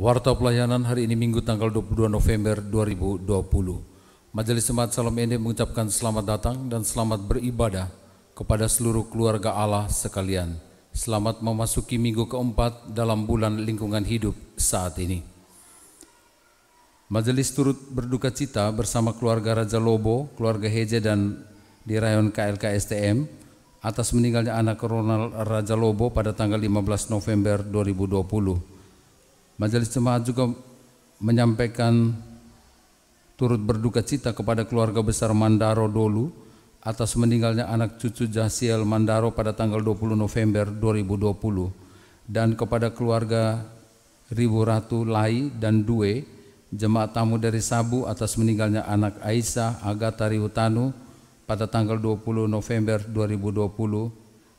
Warta Pelayanan hari ini Minggu tanggal 22 November 2020. Majelis Jemaat Salam ini mengucapkan selamat datang dan selamat beribadah kepada seluruh keluarga Allah sekalian. Selamat memasuki minggu keempat dalam bulan lingkungan hidup saat ini. Majelis turut berduka cita bersama keluarga Raja Lobo, keluarga Heje dan di rayon KLK STM atas meninggalnya anak Ronald Raja Lobo pada tanggal 15 November 2020. Majelis Jemaat juga menyampaikan turut berduka cita kepada keluarga besar Mandaro Dolu atas meninggalnya anak cucu Jasiel Mandaro pada tanggal 20 November 2020 dan kepada keluarga Ribu Ratu Lai dan Due jemaat tamu dari Sabu atas meninggalnya anak Aisyah Agatha Riutanu pada tanggal 20 November 2020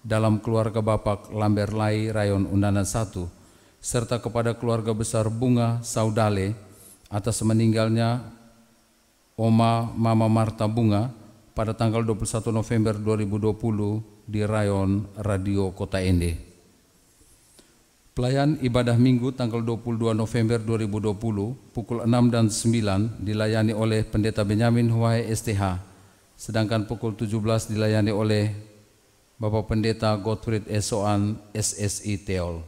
dalam keluarga Bapak Lambert Lai Rayon Undanan 1 serta kepada keluarga besar Bunga Saudale atas meninggalnya Oma Mama Marta Bunga pada tanggal 21 November 2020 di Rayon Radio Kota Ende. Pelayan ibadah minggu tanggal 22 November 2020 pukul 6 dan 9 dilayani oleh Pendeta Benyamin Huai STH, sedangkan pukul 17 dilayani oleh Bapak Pendeta Gottfried Esoan SSI Teol.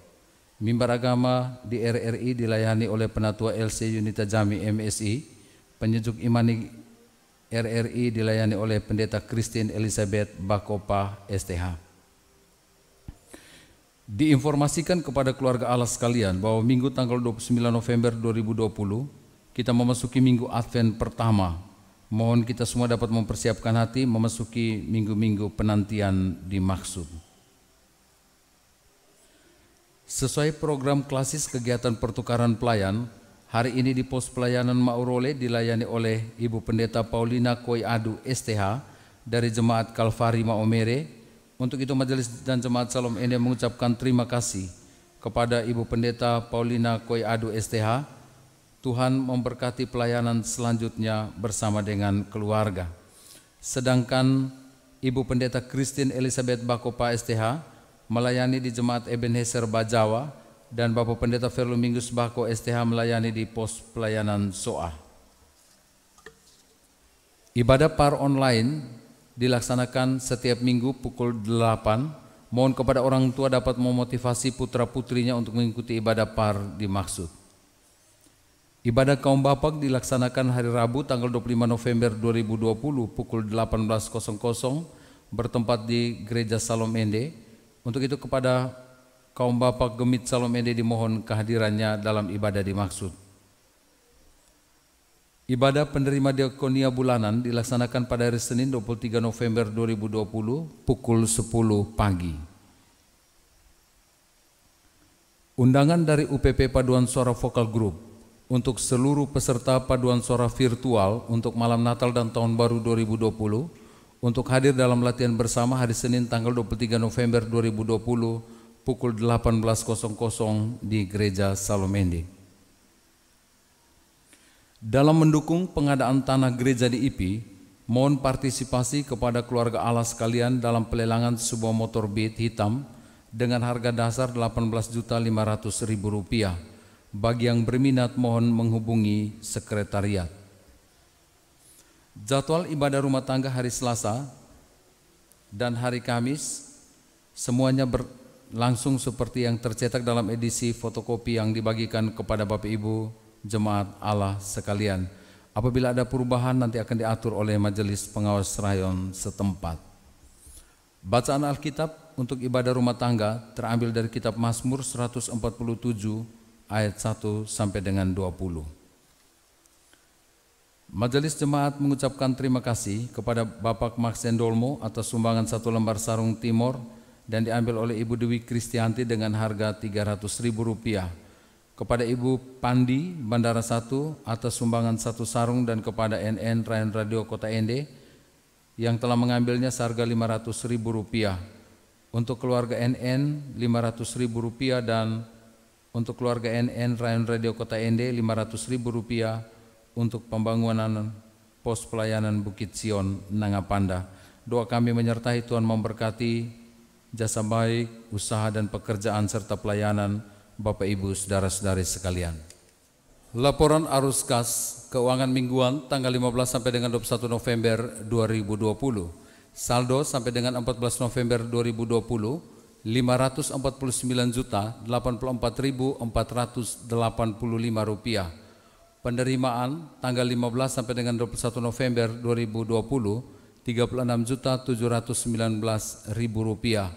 Mimbar agama di RRI dilayani oleh Penatua LC Unita Jami MSI, penyejuk imani RRI dilayani oleh Pendeta Christine Elizabeth Bakopa STH. Diinformasikan kepada keluarga Allah sekalian bahwa minggu tanggal 29 November 2020 kita memasuki minggu Advent pertama. Mohon kita semua dapat mempersiapkan hati memasuki minggu-minggu penantian dimaksud. Sesuai program klasis kegiatan pertukaran pelayan, hari ini di pos pelayanan Maurole dilayani oleh Ibu Pendeta Paulina Koi Adu STH dari Jemaat Kalvari Maomere. Untuk itu majelis dan Jemaat Salom ini mengucapkan terima kasih kepada Ibu Pendeta Paulina Koi Adu STH. Tuhan memberkati pelayanan selanjutnya bersama dengan keluarga. Sedangkan Ibu Pendeta Christine Elizabeth Bakopa STH melayani di Jemaat Ebenezer Bajawa dan Bapak Pendeta Firlu Minggu Bako STH melayani di pos pelayanan Soa. Ibadah par online dilaksanakan setiap minggu pukul 8. Mohon kepada orang tua dapat memotivasi putra-putrinya untuk mengikuti ibadah par dimaksud. Ibadah kaum bapak dilaksanakan hari Rabu tanggal 25 November 2020 pukul 18.00 bertempat di Gereja Salom Ende. Untuk itu kepada kaum Bapak Gemit Salomede dimohon kehadirannya dalam ibadah dimaksud. Ibadah penerima diakonia bulanan dilaksanakan pada hari Senin 23 November 2020 pukul 10 pagi. Undangan dari UPP Paduan Suara Vokal Group untuk seluruh peserta paduan suara virtual untuk malam Natal dan Tahun Baru 2020 untuk hadir dalam latihan bersama hari Senin tanggal 23 November 2020 pukul 18.00 di Gereja Salomendi. Dalam mendukung pengadaan tanah gereja di IPI, mohon partisipasi kepada keluarga alas kalian dalam pelelangan sebuah motor beat hitam dengan harga dasar Rp18.500.000. Bagi yang berminat mohon menghubungi sekretariat. Jadwal ibadah rumah tangga hari Selasa dan hari Kamis semuanya berlangsung seperti yang tercetak dalam edisi fotokopi yang dibagikan kepada Bapak Ibu jemaat Allah sekalian. Apabila ada perubahan nanti akan diatur oleh majelis pengawas rayon setempat. Bacaan Alkitab untuk ibadah rumah tangga terambil dari kitab Mazmur 147 ayat 1 sampai dengan 20. Majelis Jemaat mengucapkan terima kasih kepada Bapak Max Dolmo atas sumbangan satu lembar sarung timor dan diambil oleh Ibu Dewi Kristianti dengan harga Rp300.000. Kepada Ibu Pandi Bandara 1 atas sumbangan satu sarung dan kepada NN Ryan Radio Kota Ende yang telah mengambilnya seharga Rp500.000. Untuk keluarga NN Rp500.000 dan untuk keluarga NN Ryan Radio Kota Ende Rp500.000 untuk pembangunan pos pelayanan Bukit Sion, Nangapanda. Doa kami menyertai Tuhan memberkati jasa baik, usaha dan pekerjaan serta pelayanan Bapak Ibu saudara-saudari sekalian. Laporan arus kas keuangan mingguan tanggal 15 sampai dengan 21 November 2020. Saldo sampai dengan 14 November 2020 549 juta 84.485 rupiah penerimaan tanggal 15 sampai dengan 21 November 2020 36.719.000 rupiah.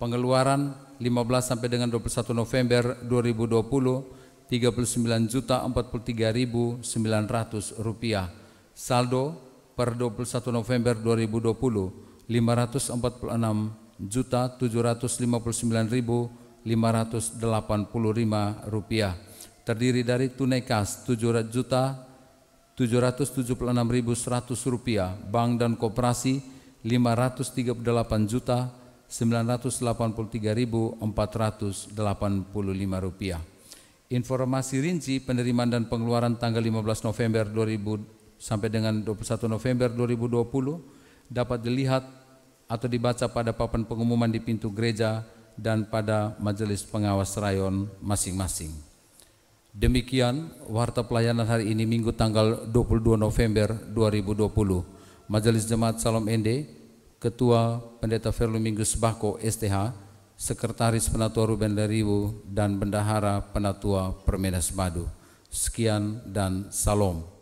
Pengeluaran 15 sampai dengan 21 November 2020 39.043.900 rupiah. Saldo per 21 November 2020 546.759.585 rupiah terdiri dari tunai kas 700 juta 776.100 rupiah, bank dan koperasi 538 juta 983.485 rupiah. Informasi rinci penerimaan dan pengeluaran tanggal 15 November 2000 sampai dengan 21 November 2020 dapat dilihat atau dibaca pada papan pengumuman di pintu gereja dan pada majelis pengawas rayon masing-masing. Demikian warta pelayanan hari ini Minggu tanggal 22 November 2020. Majelis Jemaat Salom Ende, Ketua Pendeta Verlu Minggu Sebako STH, Sekretaris Penatua Ruben Leriwu, dan Bendahara Penatua Permenas Madu. Sekian dan salam.